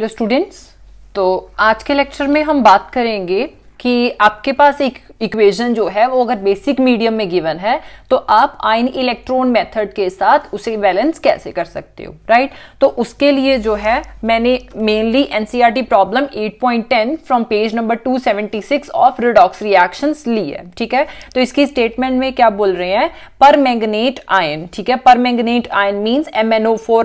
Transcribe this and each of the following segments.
Hello students तो आज के लेक्चर में हम बात करेंगे कि आपके पास एक इक्वेशन जो है वो अगर बेसिक मीडियम में गिवन है तो आप आयन इलेक्ट्रॉन मेथड के साथ उसे बैलेंस कैसे कर सकते हो राइट तो उसके लिए जो है मैंने mainly NCERT problem 8.10 from page number 276 of redox reactions ली है ठीक है तो इसकी स्टेटमेंट में क्या बोल रहे हैं पर मैंगनेट आयन ठीक है पर manganate ion means M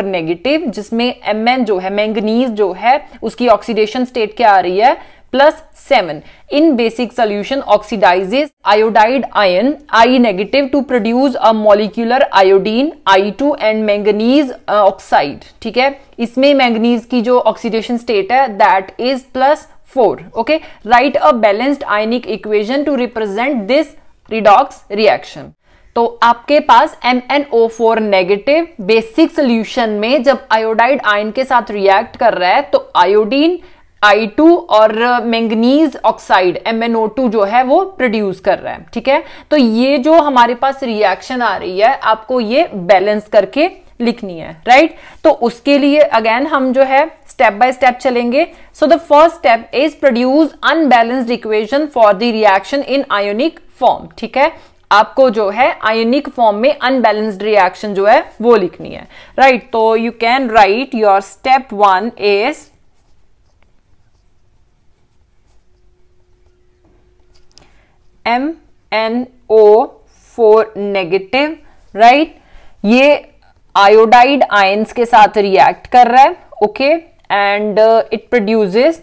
negative जिसमें एम जो है मैंगनीज जो है उसकी ऑक्सीडेशन स्टेट क्या आ रही है seven in basic solution solution iodide ion I negative to produce a a iodine I two and manganese oxide ठीक है इसमें मैंगनीज की जो ऑक्सीडेशन स्टेट है that is plus four okay right a balanced ionic equation to represent this redox reaction तो आपके पास MnO4 negative basic solution में जब आयोडाइड आयन के साथ रिएक्ट कर रहा है तो आयोडीन आई टू और मैंगनीज ऑक्साइड एम टू जो है वो प्रोड्यूस कर रहा है ठीक है तो ये जो हमारे पास रिएक्शन आ रही है आपको ये बैलेंस करके लिखनी है राइट तो उसके लिए अगेन हम जो है स्टेप बाय स्टेप चलेंगे so the first step is produce unbalanced equation for the reaction in ionic form ठीक है आपको जो है आयोनिक फॉर्म में अनबैलेंस्ड रिएक्शन जो है वो लिखनी है राइट right? तो you can write your step one is M N O four negative right ये आयोडाइड आयन के साथ रिएक्ट कर रहा है okay and it produces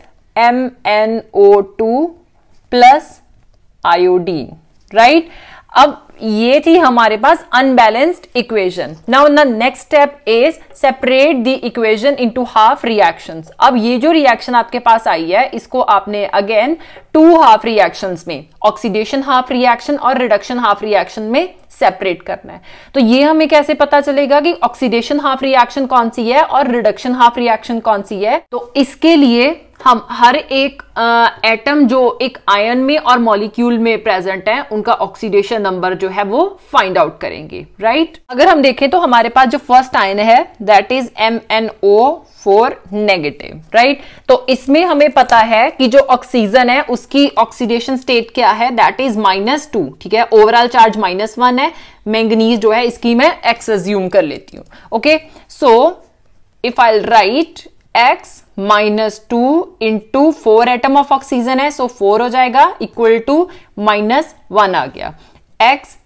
M N O two plus iodine right अब ये थी हमारे पास unbalanced equation now the next step is separate the equation into half reactions अब ये जो रिएक्शन आपके पास आई है इसको आपने अगेन टू हाफ रिएक्शंस में ऑक्सीडेशन हाफ रिएक्शन और रिडक्शन हाफ रिएक्शन में सेपरेट करना है तो ये हमें कैसे पता चलेगा कि ऑक्सीडेशन हाफ रिएक्शन कौन सी है और रिडक्शन हाफ रिएक्शन कौन सी है तो इसके लिए हम हर एक एटम जो एक आयन में और मॉलिक्यूल में प्रेजेंट है उनका ऑक्सीडेशन नंबर जो है वो फाइंड आउट करेंगे राइट right? अगर हम देखें तो हमारे पास जो फर्स्ट आयन है that is M N O four negative right तो इसमें हमें पता है कि जो ऑक्सीजन है उसकी ऑक्सीडेशन स्टेट क्या है दैट इज माइनस टू ठीक है ओवरऑल चार्ज माइनस वन है मैंगनीज जो है इसकी मैं एक्स एज्यूम कर लेती हूँ okay so if I write X minus two into four atom of oxygen है सो so फोर हो जाएगा इक्वल टू माइनस वन आ गया X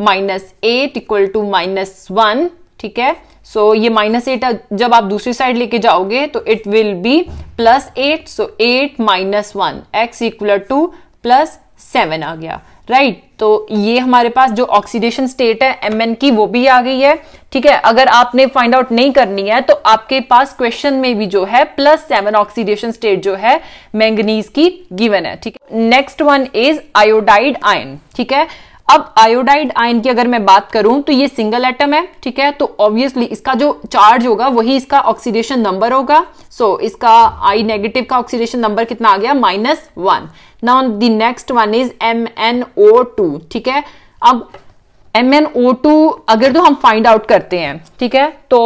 minus eight equal to minus one ठीक है सो so, ये माइनस एट जब आप दूसरी साइड लेके जाओगे तो it will be plus eight so eight minus one X equal to plus seven आ गया राइट right, तो ये हमारे पास जो ऑक्सीडेशन स्टेट है एम एन की वो भी आ गई है ठीक है अगर आपने फाइंड आउट नहीं करनी है तो आपके पास क्वेश्चन में भी जो है प्लस सेवन ऑक्सीडेशन स्टेट जो है मैंगनीज की गिवन है ठीक है next one is iodide ion ठीक है अब आयोडाइड आयन की अगर मैं बात करूं तो ये सिंगल एटम है ठीक है तो ऑब्वियसली इसका जो चार्ज होगा वही इसका ऑक्सीडेशन नंबर होगा सो so, इसका आई नेगेटिव का ऑक्सीडेशन नंबर कितना आ गया minus one now the next one is M N O two ठीक है अब एम एन ओ टू अगर तो हम फाइंड आउट करते हैं ठीक है तो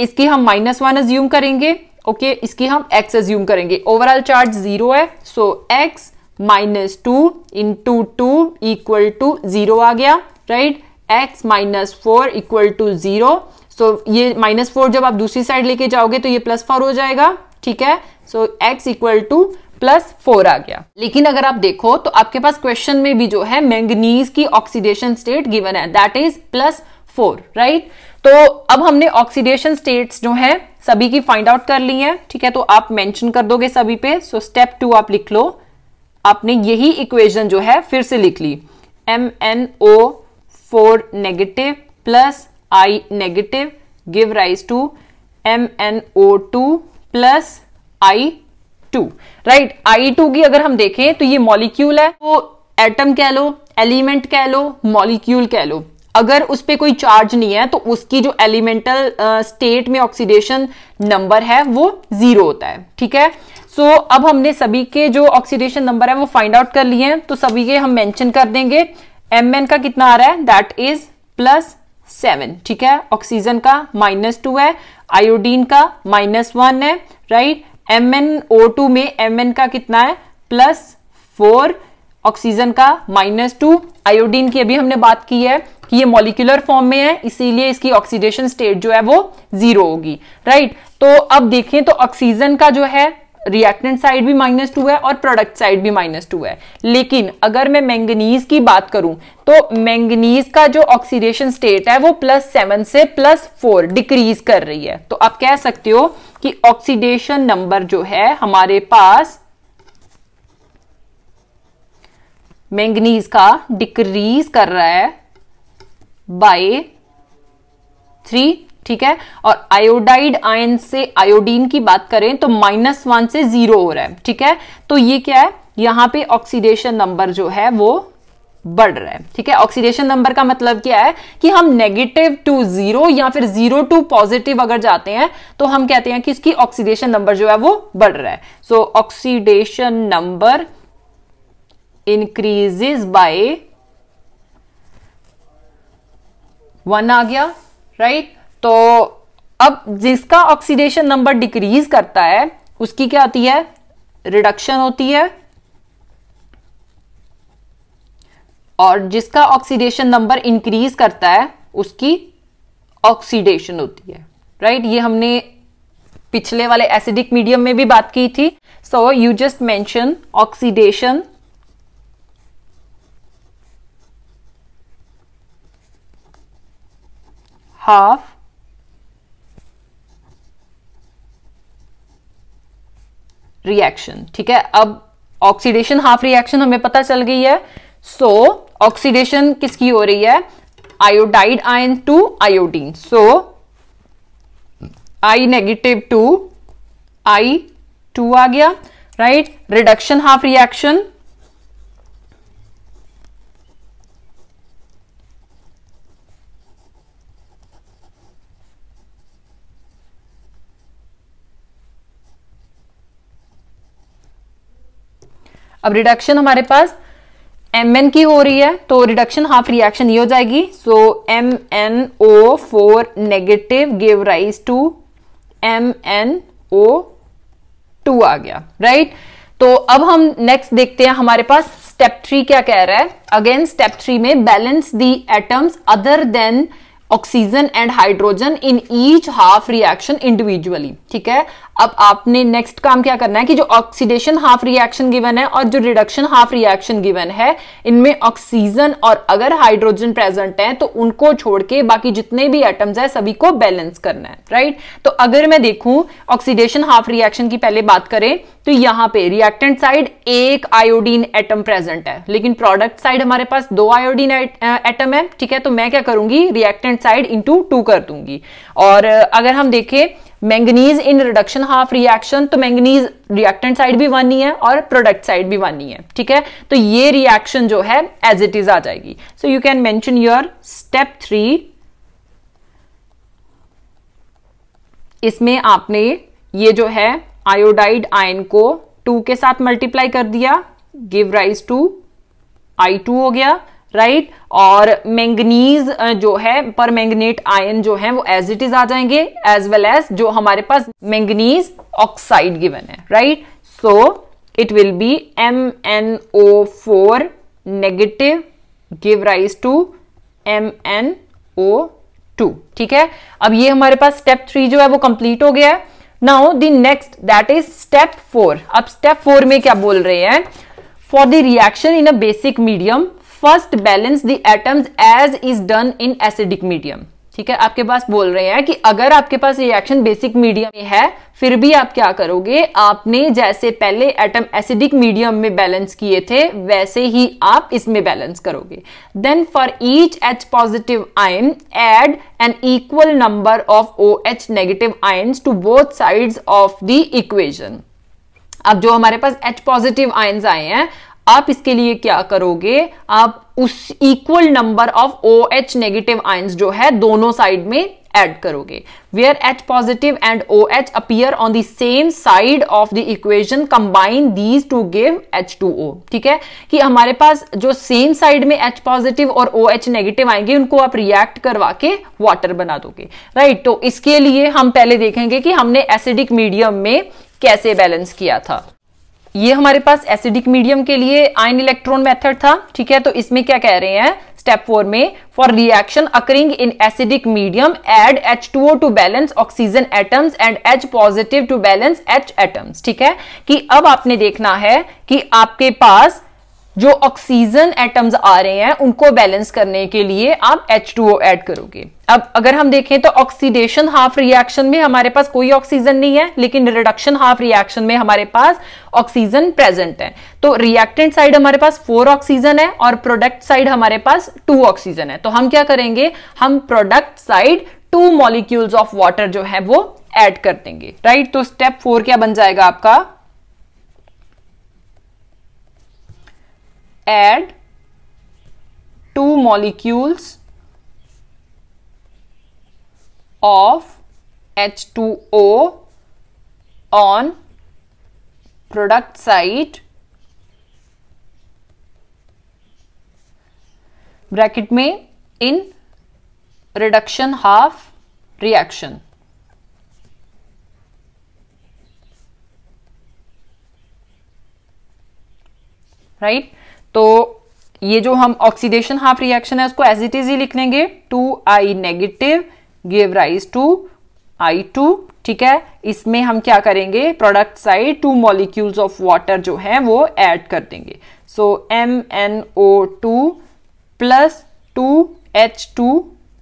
इसकी हम माइनस वन एज्यूम करेंगे ओके okay, इसकी हम एक्स एज्यूम करेंगे ओवरऑल चार्ज जीरो है so so, X minus two into two equal to zero आ गया right X minus four equal to zero so ये माइनस फोर जब आप दूसरी साइड लेके जाओगे तो ये प्लस फोर हो जाएगा ठीक है so X equal to plus four आ गया लेकिन अगर आप देखो तो आपके पास क्वेश्चन में भी जो है मैंगनीज की ऑक्सीडेशन स्टेट गिवन है that is plus four right तो अब हमने ऑक्सीडेशन स्टेट्स जो है सभी की फाइंड आउट कर ली है ठीक है तो आप मेंशन कर दोगे सभी पे सो स्टेप टू आप लिख लो आपने यही इक्वेशन जो है फिर से लिख ली M N O four negative plus I negative give rise to M N O two plus I two right I two की अगर हम देखें तो ये मॉलिक्यूल है वो तो एटम कह लो एलिमेंट कह लो मॉलिक्यूल कह लो अगर उस पर कोई चार्ज नहीं है तो उसकी जो एलिमेंटल स्टेट uh, में ऑक्सीडेशन नंबर है वो जीरो होता है ठीक है सो so, अब हमने सभी के जो ऑक्सीडेशन नंबर है वो फाइंड आउट कर लिए हैं तो सभी के हम मेंशन कर देंगे एम एन का कितना आ रहा है दैट इज प्लस सेवन ठीक है ऑक्सीजन का माइनस टू है आयोडीन का माइनस वन है right M N O two में एम एन का कितना है प्लस फोर ऑक्सीजन का माइनस टू आयोडीन की अभी हमने बात की है कि ये मॉलिक्यूलर फॉर्म में है इसीलिए इसकी ऑक्सीडेशन स्टेट जो है वो जीरो होगी राइट तो अब देखें तो ऑक्सीजन का जो है रिएक्टेंट साइड भी माइनस टू है और प्रोडक्ट साइड भी माइनस टू है लेकिन अगर मैं मैंगनीज की बात करूं तो मैंगनीज का जो ऑक्सीडेशन स्टेट है वो प्लस सेवन से प्लस फोर डिक्रीज कर रही है तो आप कह सकते हो कि ऑक्सीडेशन नंबर जो है हमारे पास मैंगनीज का डिक्रीज कर रहा है बाय थ्री ठीक है और आयोडाइड आयन से आयोडीन की बात करें तो माइनस वन से जीरो हो रहा है ठीक है तो ये क्या है यहां पे ऑक्सीडेशन नंबर जो है वो बढ़ रहा है ठीक है ऑक्सीडेशन नंबर का मतलब क्या है कि हम नेगेटिव टू जीरो या फिर जीरो टू पॉजिटिव अगर जाते हैं तो हम कहते हैं कि इसकी ऑक्सीडेशन नंबर जो है वो बढ़ रहा है सो oxidation number increases by one आ गया राइट right? तो अब जिसका ऑक्सीडेशन नंबर डिक्रीज करता है उसकी क्या होती है रिडक्शन होती है और जिसका ऑक्सीडेशन नंबर इंक्रीज करता है उसकी ऑक्सीडेशन होती है राइट right? ये हमने पिछले वाले एसिडिक मीडियम में भी बात की थी so you just mention oxidation half reaction ठीक है अब ऑक्सीडेशन हाफ रिएक्शन हमें पता चल गई है सो so, ऑक्सीडेशन किसकी हो रही है iodide ion to iodine so I negative to I two आ गया राइट रिडक्शन हाफ रिएक्शन अब रिडक्शन हमारे पास एम एन की हो रही है तो रिडक्शन हाफ रिएक्शन ये हो जाएगी so M N O four negative give rise to M N O two आ गया राइट right? तो अब हम नेक्स्ट देखते हैं हमारे पास स्टेप थ्री क्या कह रहा है अगेन स्टेप थ्री में balance the atoms other than oxygen and hydrogen in each half reaction individually ठीक है अब आपने नेक्स्ट काम क्या करना है कि जो ऑक्सीडेशन हाफ रिएक्शन गिवन है और जो रिडक्शन हाफ रिएक्शन गिवन है इनमें ऑक्सीजन और अगर हाइड्रोजन प्रेजेंट है तो उनको छोड़ के बाकी जितने भी एटम्स है सभी को बैलेंस करना है राइट तो अगर मैं देखूं ऑक्सीडेशन हाफ रिएक्शन की पहले बात करें तो यहां पे रिएक्टेंट साइड एक आयोडीन एटम प्रेजेंट है लेकिन प्रोडक्ट साइड हमारे पास दो आयोडीन एटम है ठीक है तो मैं क्या करूंगी रिएक्टेंट साइड इंटू टू कर दूंगी और अगर हम देखें manganese in reduction half reaction तो मैंगनीज रिएक्टेंट साइड भी वन ही है और प्रोडक्ट साइड भी वन ही है ठीक है तो ये रिएक्शन जो है एज इट इज आ जाएगी so you can mention your step three इसमें आपने ये जो है आयोडाइड आयन को टू के साथ मल्टीप्लाई कर दिया give rise to I two हो गया राइट right? और मैंगनीज जो है पर मैंगनेट आयन जो है वो एज इट इज आ जाएंगे एज वेल एज जो हमारे पास मैंगनीज ऑक्साइड गिवन है right so it will be M N O four negative give rise to M N O two ठीक है अब ये हमारे पास स्टेप थ्री जो है वो कंप्लीट हो गया है now the next that is step four अब स्टेप फोर में क्या बोल रहे हैं for the reaction in a basic medium first balance the atoms as is done in acidic medium ठीक है आपके पास बोल रहे हैं कि अगर आपके पास रिएक्शन बेसिक मीडियम में है फिर भी आप क्या करोगे आपने जैसे पहले एटम एसिडिक मीडियम में बैलेंस किए थे वैसे ही आप इसमें बैलेंस करोगे then for each H positive ion add an equal number of O H negative ion to both side of the equation अब जो हमारे पास H पॉजिटिव आयन्स आए हैं आप इसके लिए क्या करोगे आप उस equal number of O H negative ions जो है दोनों साइड में एड करोगे where H positive and O H appear on the same side of the equation combine these to give H two O ठीक है कि हमारे पास जो सेम साइड में एच पॉजिटिव और ओ एच नेगेटिव आएंगे उनको आप रिएक्ट करवा के वाटर बना दोगे राइट right? तो इसके लिए हम पहले देखेंगे कि हमने एसिडिक मीडियम में कैसे बैलेंस किया था ये हमारे पास एसिडिक मीडियम के लिए आयन इलेक्ट्रॉन मेथड था ठीक है तो इसमें क्या कह रहे हैं स्टेप फोर में for reaction occurring in acidic medium add H two O to balance oxygen atoms and H positive to balance H atoms ठीक है कि अब आपने देखना है कि आपके पास जो ऑक्सीजन एटम्स आ रहे हैं उनको बैलेंस करने के लिए आप H2O ऐड करोगे अब अगर हम देखें तो ऑक्सीडेशन हाफ रिएक्शन में हमारे पास कोई ऑक्सीजन नहीं है लेकिन रिडक्शन हाफ रिएक्शन में हमारे पास ऑक्सीजन प्रेजेंट है तो रिएक्टेंट साइड हमारे पास फोर ऑक्सीजन है और प्रोडक्ट साइड हमारे पास टू ऑक्सीजन है तो हम क्या करेंगे हम product side two molecules of water जो है वो एड कर देंगे राइट तो स्टेप फोर क्या बन जाएगा आपका add two molecules of H2O on product side bracket may in reduction half reaction. Right? तो ये जो हम ऑक्सीडेशन हाफ रिएक्शन है उसको एज इट इज ही लिख लेंगे two I negative give rise to I two ठीक है इसमें हम क्या करेंगे product side two molecules of water जो है वो ऐड कर देंगे so M N O two plus two H two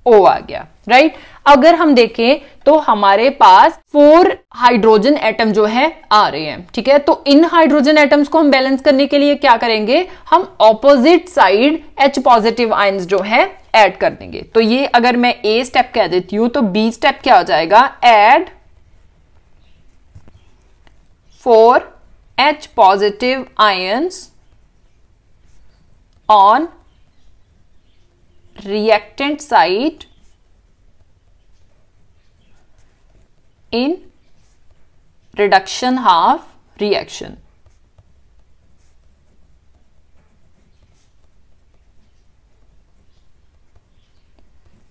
O आ गया राइट right? अगर हम देखें तो हमारे पास फोर हाइड्रोजन एटम जो है आ रहे हैं ठीक है तो इन हाइड्रोजन एटम्स को हम बैलेंस करने के लिए क्या करेंगे हम opposite side H positive ions जो है ऐड कर देंगे तो ये अगर मैं ए स्टेप कह देती हूं तो बी स्टेप क्या हो जाएगा add four H positive ions on reactant site in reduction half reaction.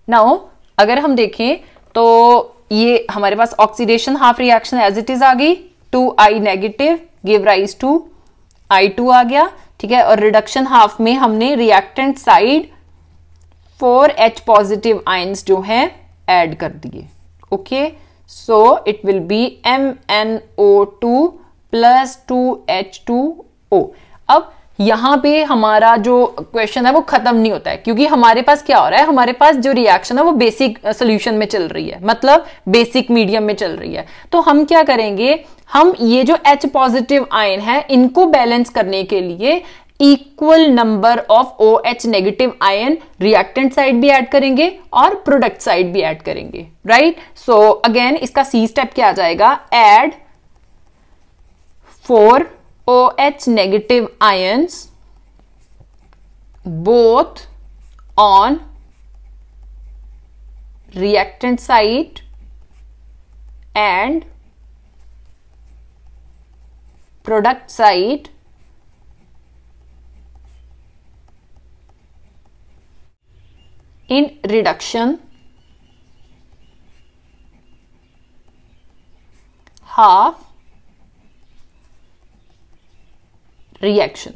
Now अगर हम देखें तो ये हमारे पास oxidation half reaction as it is आ गई two I negative give rise to I two आ गया ठीक है और रिडक्शन हाफ में हमने reactant side four H positive ions जो हैं ऐड कर दिए okay so it will be M N O two plus two H two O अब यहां पे हमारा जो क्वेश्चन है वो खत्म नहीं होता है क्योंकि हमारे पास क्या हो रहा है हमारे पास जो रिएक्शन है वो बेसिक सोल्यूशन uh, में चल रही है मतलब बेसिक मीडियम में चल रही है तो हम क्या करेंगे हम ये जो H पॉजिटिव आयन है इनको बैलेंस करने के लिए equal number of O H negative ion reactant side भी ऐड करेंगे और प्रोडक्ट साइड भी ऐड करेंगे राइट सो अगेन इसका सी स्टेप क्या आ जाएगा add four O H negative ions both on reactant side and product side in reduction half reaction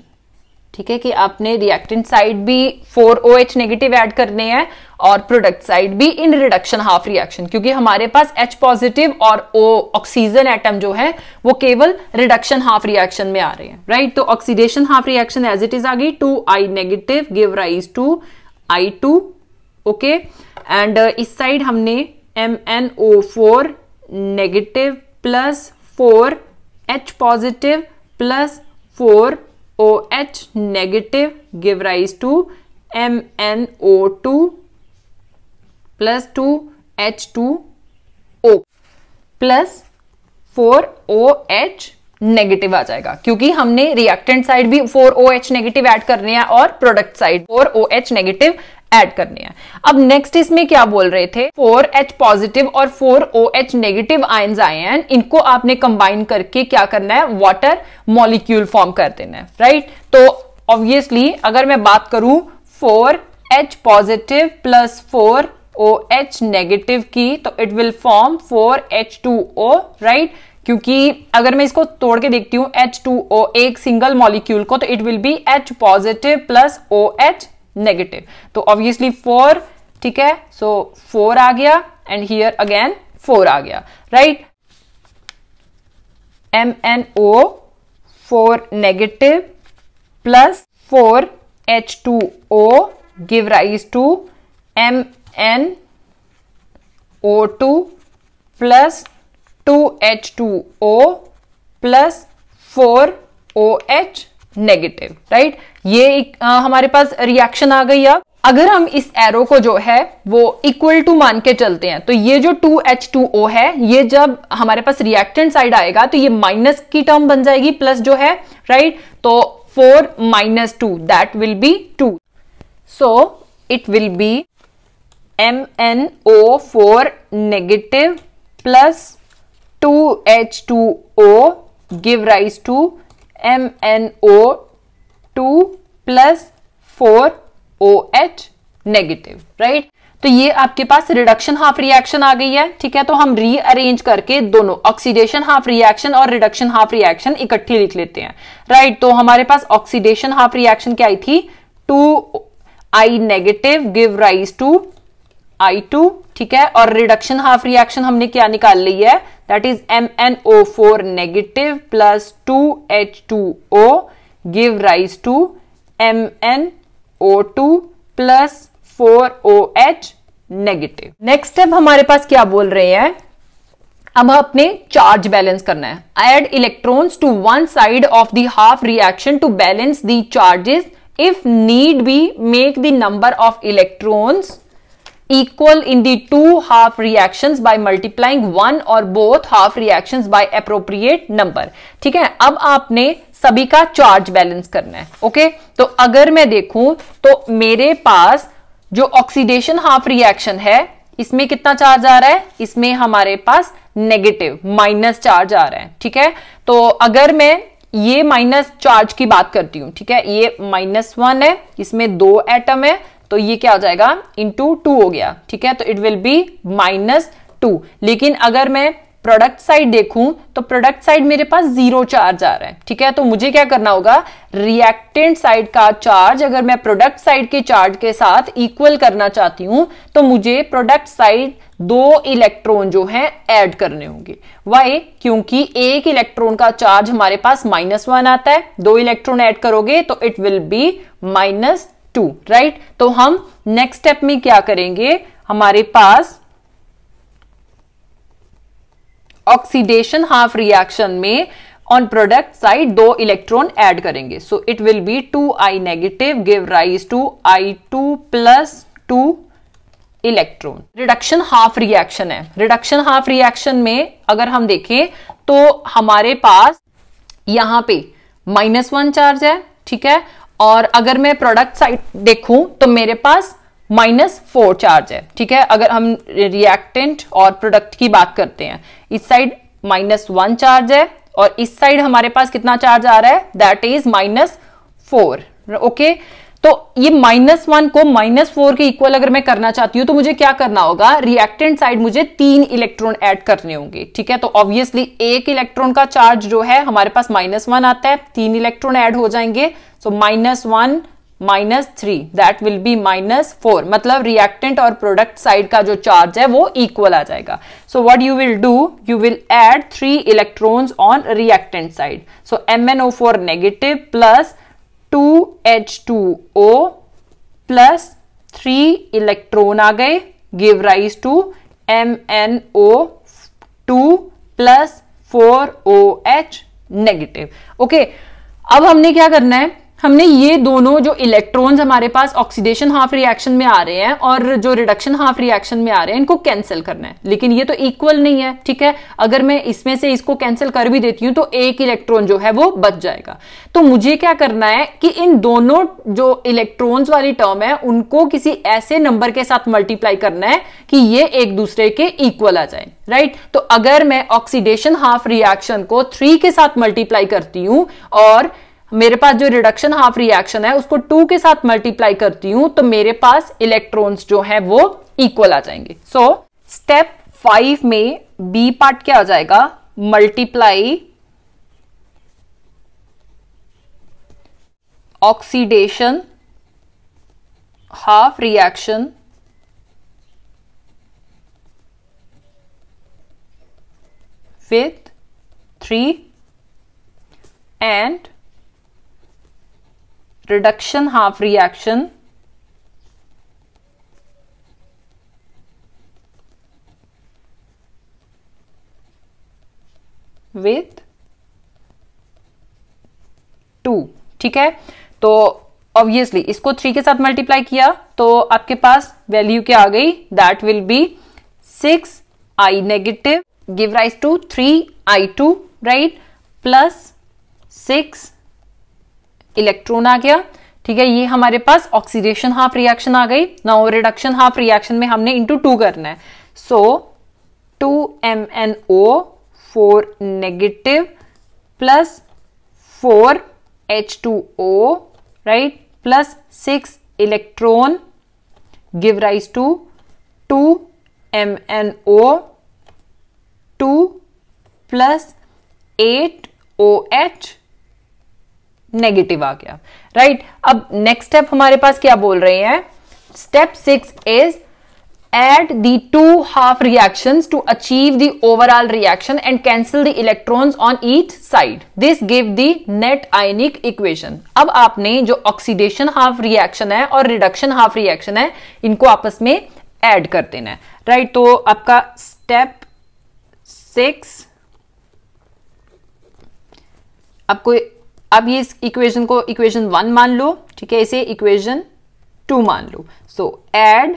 ठीक है कि आपने रिएक्टेंट साइड भी 4OH नेगेटिव ऐड करने हैं और प्रोडक्ट साइड भी इन रिडक्शन हाफ रिएक्शन क्योंकि हमारे पास H पॉजिटिव और O ऑक्सीजन एटम जो है वो केवल रिडक्शन हाफ रिएक्शन में आ रहे हैं राइट तो oxidation half reaction as it is आ गई two I negative give rise to I two okay and uh, इस साइड हमने M N O four negative plus four H positive plus four O H negative give rise to M N O two plus two H two O plus four O H negative आ जाएगा क्योंकि हमने reactant side भी four O H negative add करने हैं और product side four O H negative add करने हैं अब नेक्स्ट इसमें क्या बोल रहे थे फोर एच पॉजिटिव और four O H negative ion आए हैं इनको आपने कंबाइन करके क्या करना है वाटर मॉलिक्यूल फॉर्म कर देना है राइट तो ऑब्वियसली अगर मैं बात करूं four H positive plus four O H negative की तो it will form four H two O right क्योंकि अगर मैं इसको तोड़ के देखती हूँ ओ एक सिंगल मॉलिक्यूल को तो it will be H positive plus O H negative तो ऑब्वियसली फोर ठीक है सो फोर आ गया एंड हियर अगेन फोर आ गया right M N O four negative plus four H two O give to two M N O plus two H two O plus four O H negative right ये एक, आ, हमारे पास reaction आ गई अब अगर हम इस एरो को जो है वो इक्वल टू मान के चलते हैं तो ये जो 2H2O है ये जब हमारे पास रिएक्टेंट साइड आएगा तो ये माइनस की टर्म बन जाएगी प्लस जो है राइट right? तो 4 minus two that will be 2 so it will be M N O four negative plus two H two O give rise to M N O two plus four O H negative right तो ये आपके पास reduction half reaction आ गई है ठीक है तो हम रीअरेंज करके दोनों ऑक्सीडेशन हाफ रिएक्शन और रिडक्शन हाफ रिएक्शन इकट्ठी लिख लेते हैं राइट तो हमारे पास ऑक्सीडेशन हाफ रिएक्शन क्या आई थी two I negative give rise to I2 two ठीक है और रिडक्शन हाफ रिएक्शन हमने क्या निकाल ली है that is M N O four negative plus two H two O give rise to M N O two plus four O H negative next step हमारे पास क्या बोल रहे हैं अब अपने चार्ज बैलेंस करना है add electrons to one side of the half reaction to balance the charges if need be make the number of electrons equal in the two half reactions by multiplying one or both half reactions by appropriate number ठीक है अब आपने सभी का charge balance करना है okay तो अगर मैं देखूं तो मेरे पास जो ऑक्सीडेशन हाफ रिएक्शन है इसमें कितना चार्ज आ रहा है इसमें हमारे पास नेगेटिव माइनस चार्ज आ रहा है ठीक है तो अगर मैं ये माइनस चार्ज की बात करती हूँ ठीक है ये माइनस वन है इसमें दो एटम है तो ये क्या हो जाएगा इंटू टू हो गया ठीक है तो it will be minus two लेकिन अगर मैं प्रोडक्ट साइड देखूं तो प्रोडक्ट साइड मेरे पास जीरो चार्ज आ रहा है ठीक है तो मुझे क्या करना होगा रिएक्टेंट साइड का चार्ज अगर मैं प्रोडक्ट साइड के चार्ज के साथ इक्वल करना चाहती हूं तो मुझे प्रोडक्ट साइड दो इलेक्ट्रॉन जो हैं ऐड करने होंगे वाई क्योंकि एक इलेक्ट्रॉन का चार्ज हमारे पास माइनस वन आता है दो इलेक्ट्रॉन ऐड करोगे तो it will be minus two right तो हम नेक्स्ट स्टेप में क्या करेंगे हमारे पास ऑक्सीडेशन हाफ रिएक्शन में ऑन प्रोडक्ट साइड दो इलेक्ट्रॉन ऐड करेंगे so it will be two I negative give rise to I two plus two electron reduction half reaction है रिडक्शन हाफ रिएक्शन में अगर हम देखें तो हमारे पास यहां पे माइनस वन चार्ज है ठीक है और अगर मैं प्रोडक्ट साइड देखूं तो मेरे पास माइनस फोर चार्ज है ठीक है अगर हम रिएक्टेंट और प्रोडक्ट की बात करते हैं इस साइड माइनस वन चार्ज है और इस साइड हमारे पास कितना चार्ज आ रहा है that is minus four okay तो ये माइनस वन को माइनस फोर के इक्वल अगर मैं करना चाहती हूँ तो मुझे क्या करना होगा रिएक्टेंट साइड मुझे तीन इलेक्ट्रॉन ऐड करने होंगे ठीक है तो ऑब्वियसली एक इलेक्ट्रॉन का चार्ज जो है हमारे पास माइनस वन आता है तीन इलेक्ट्रॉन ऐड हो जाएंगे so minus one minus three that will be minus four मतलब रिएक्टेंट और प्रोडक्ट साइड का जो चार्ज है वो इक्वल आ जाएगा so what you will do you will add three electrons on reactant side so M N O four negative plus two H two O plus three electron आ गए give rise to M N O two plus four O H negative okay अब हमने क्या करना है हमने ये दोनों जो इलेक्ट्रॉन्स हमारे पास ऑक्सीडेशन हाफ रिएक्शन में आ रहे हैं और जो रिडक्शन हाफ रिएक्शन में आ रहे हैं इनको कैंसिल करना है लेकिन ये तो इक्वल नहीं है ठीक है अगर मैं इसमें से इसको कैंसिल कर भी देती हूँ तो एक इलेक्ट्रॉन जो है वो बच जाएगा तो मुझे क्या करना है कि इन दोनों जो इलेक्ट्रॉन्स वाली टर्म है उनको किसी ऐसे नंबर के साथ मल्टीप्लाई करना है कि ये एक दूसरे के इक्वल आ जाए राइट right? तो अगर मैं ऑक्सीडेशन हाफ रिएक्शन को थ्री के साथ मल्टीप्लाई करती हूँ और मेरे पास जो रिडक्शन हाफ रिएक्शन है उसको टू के साथ मल्टीप्लाई करती हूं तो मेरे पास इलेक्ट्रॉन्स जो है वो इक्वल आ जाएंगे सो स्टेप फाइव में बी पार्ट क्या आ जाएगा multiply oxidation half reaction with three and reduction half reaction with two ठीक है तो ऑब्वियसली इसको थ्री के साथ मल्टीप्लाई किया तो आपके पास वैल्यू क्या आ गई that will be six I negative give rise to three I two right plus six electron आ गया ठीक है ये हमारे पास ऑक्सीडेशन हाफ रिएक्शन आ गई नाउ रिडक्शन हाफ रिएक्शन में हमने इंटू टू करना है so two M N O four negative plus four H two O right plus six electron give to two M N O two plus eight O H negative आ गया right right? अब next step हमारे पास क्या बोल रहे हैं step six is add the two half reaction to achieve the overall reaction and cancel the electron on each side this give the net ionic equation अब आपने जो ऑक्सीडेशन हाफ रिएक्शन है और रिडक्शन हाफ रिएक्शन है इनको आपस में add कर देना है राइट right? तो आपका स्टेप सिक्स आपको अब ये इस इक्वेशन को इक्वेशन वन मान लो ठीक है इसे इक्वेशन टू मान लो so add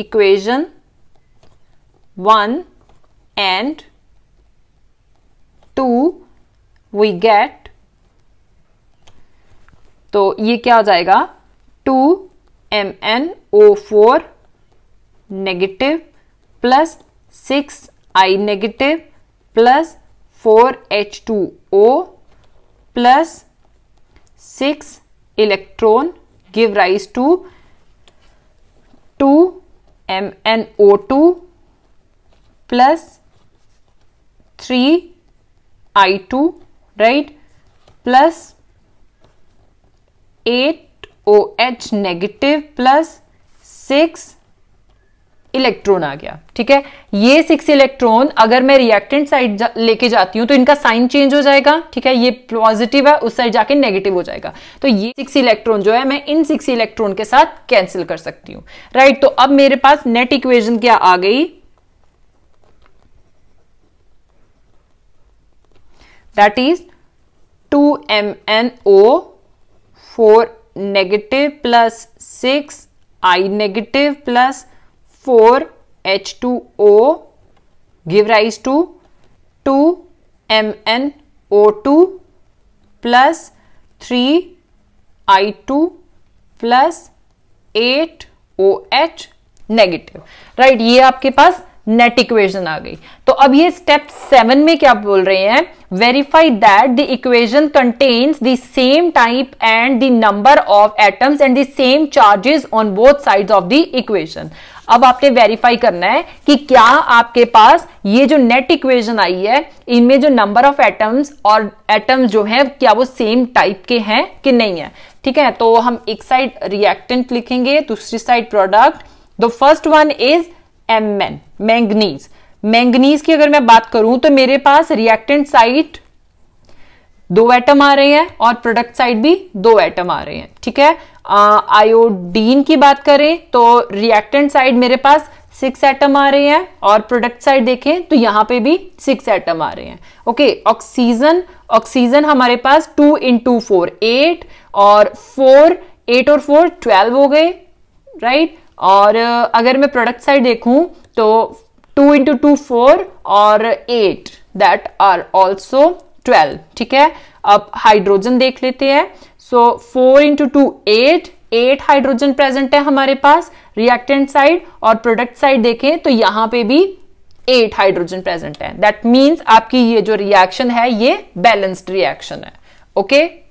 equation one and two we get तो ये क्या हो जाएगा two M N O four negative plus six I negative plus four H two O plus 6 electron give rise to 2 MnO2 plus 3 I2 right plus 8 OH negative plus 6 electron आ गया ठीक है ये सिक्स इलेक्ट्रॉन अगर मैं reactant side जा, लेके जाती हूं तो इनका साइन चेंज हो जाएगा ठीक है ये पॉजिटिव है उस साइड जाके नेगेटिव हो जाएगा तो ये सिक्स इलेक्ट्रॉन जो है मैं इन सिक्स इलेक्ट्रॉन के साथ कैंसिल कर सकती हूं राइट तो अब मेरे पास नेट इक्वेजन क्या आ गई that is two M N O four negative plus six I negative plus four H two two O give rise to M N O two plus three I two plus eight O H negative right ये आपके पास net equation आ गई तो अब ये step seven में क्या बोल रहे हैं verify that the equation contains the same type and the number of atoms and the same charges on both sides of the equation अब आपने वेरीफाई करना है कि क्या आपके पास ये जो नेट इक्वेशन आई है इनमें जो नंबर ऑफ एटम्स और एटम्स जो हैं क्या वो सेम टाइप के हैं कि नहीं है ठीक है तो हम एक साइड रिएक्टेंट लिखेंगे दूसरी side product the first one is M N manganese manganese की अगर मैं बात करूं तो मेरे पास रिएक्टेंट साइट दो एटम आ रहे हैं और प्रोडक्ट साइड भी दो एटम आ रहे हैं ठीक है आयोडीन की बात करें तो रिएक्टेंट साइड मेरे पास सिक्स एटम आ रहे हैं और प्रोडक्ट साइड देखें तो यहाँ पे भी सिक्स एटम आ रहे हैं ओके ऑक्सीजन ऑक्सीजन हमारे पास two in two four eight और फोर एट और फोर ट्वेल्व हो गए राइट और अगर मैं प्रोडक्ट साइड देखूं तो टू इंटू टू फोर और eight that are also twelve ठीक है अब हाइड्रोजन देख लेते हैं so four into two eight eight hydrogen present है हमारे पास रिएक्टेंट साइड और प्रोडक्ट साइड देखें तो यहां पे भी एट हाइड्रोजन प्रेजेंट है दैट मीन्स आपकी ये जो रिएक्शन है ये बैलेंस्ड रिएक्शन है ओके okay?